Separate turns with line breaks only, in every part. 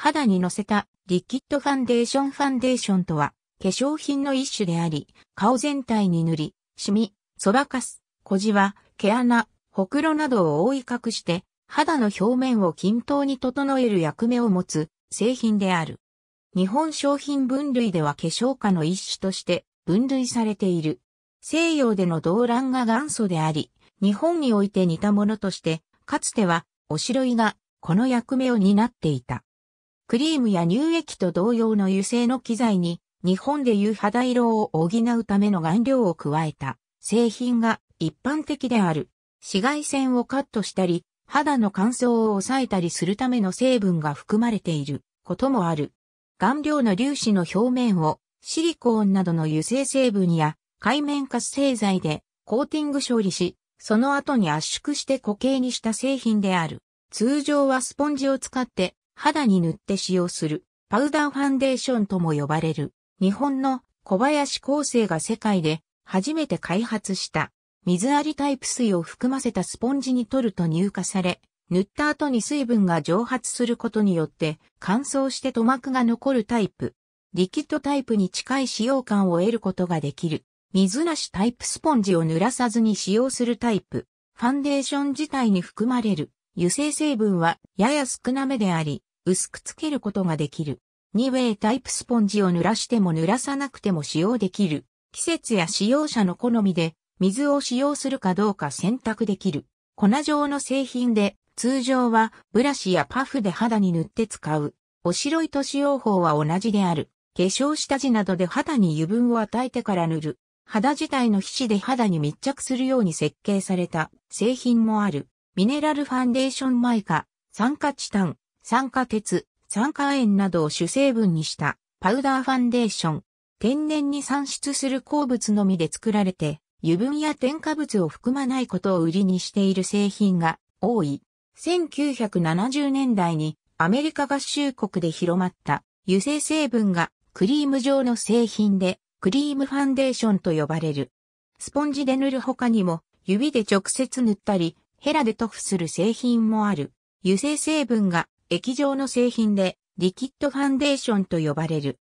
肌に乗せたリキッドファンデーションファンデーションとは、化粧品の一種であり、顔全体に塗り、シミ、そばかす、小じわ、毛穴、ほくろなどを覆い隠して、肌の表面を均等に整える役目を持つ製品である。日本商品分類では化粧下の一種として分類されている。西洋での動乱が元祖であり、日本において似たものとして、かつてはおしろいがこの役目を担っていた。クリームや乳液と同様の油性の機材に、日本でいう肌色を補うための顔料を加えた製品が一般的である。紫外線をカットしたり、肌の乾燥を抑えたりするための成分が含まれていることもある。顔料の粒子の表面をシリコーンなどの油性成分や海面活性剤でコーティング処理し、その後に圧縮して固形にした製品である。通常はスポンジを使って肌に塗って使用するパウダーファンデーションとも呼ばれる日本の小林厚生が世界で初めて開発した水ありタイプ水を含ませたスポンジに取ると乳化され、塗った後に水分が蒸発することによって乾燥して塗膜が残るタイプ、リキッドタイプに近い使用感を得ることができる。水なしタイプスポンジを濡らさずに使用するタイプ、ファンデーション自体に含まれる油性成分はやや少なめであり、薄くつけることができる。ニウェイタイプスポンジを濡らしても濡らさなくても使用できる。季節や使用者の好みで水を使用するかどうか選択できる。粉状の製品で通常はブラシやパフで肌に塗って使う。おしろいと使用法は同じである。化粧下地などで肌に油分を与えてから塗る。肌自体の皮脂で肌に密着するように設計された製品もある。ミネラルファンデーションマイカ、酸化チタン、酸化鉄、酸化塩などを主成分にしたパウダーファンデーション。天然に産出する鉱物のみで作られて、油分や添加物を含まないことを売りにしている製品が多い。1970年代にアメリカ合衆国で広まった油性成分がクリーム状の製品でクリームファンデーションと呼ばれる。スポンジで塗る他にも指で直接塗ったりヘラで塗布する製品もある。油性成分が液状の製品でリキッドファンデーションと呼ばれる。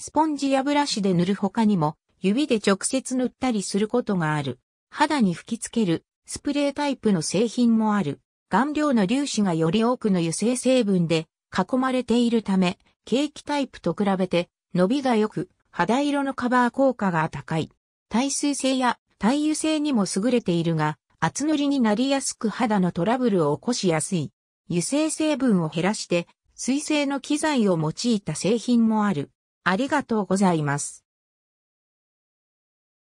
スポンジやブラシで塗る他にも指で直接塗ったりすることがある。肌に吹き付けるスプレータイプの製品もある。顔料の粒子がより多くの油性成分で囲まれているため、ケーキタイプと比べて伸びが良く肌色のカバー効果が高い。耐水性や耐油性にも優れているが、厚塗りになりやすく肌のトラブルを起こしやすい。油性成分を減らして、水性の機材を用いた製品もある。ありがとうございます。